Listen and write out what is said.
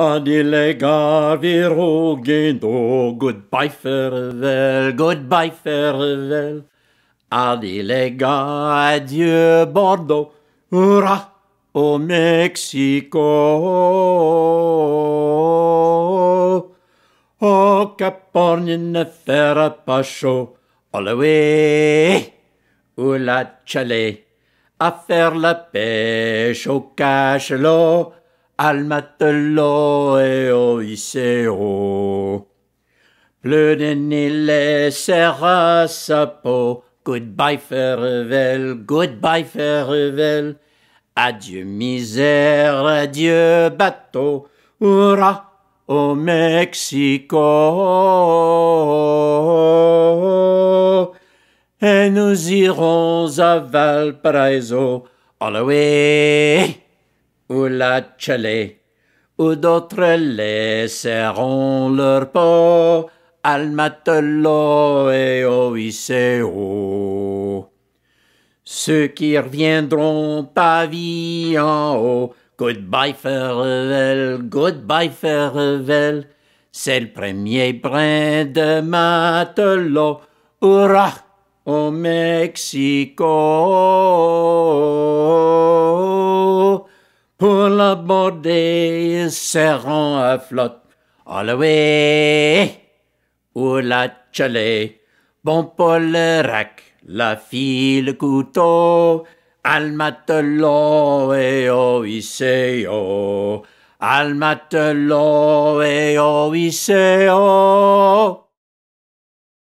Adilega virogendo, goodbye farewell, goodbye farewell. Adilega, adieu Bordeaux, hurrah au Mexico. Oh, caporne ne fera pas chaud, all the way, ou la chalet, à faire la pêche au cachelot al matelot et au de Pleudenille serra sa peau, goodbye farewell, goodbye farewell. adieu misère, adieu bateau, hurrah au Mexico. Et nous irons à Valparaiso, all the way ou la chalet, ou d'autres laisseront leur peau al matelot et au Ceux qui reviendront pas en haut, oh, goodbye farewell, goodbye farewell, c'est le premier brin de matelot, hurrah, au Mexico pour l'aborder, serrant à flotte. Holloway ou la chalet, bon pour la fille, le couteau, al matelot et au et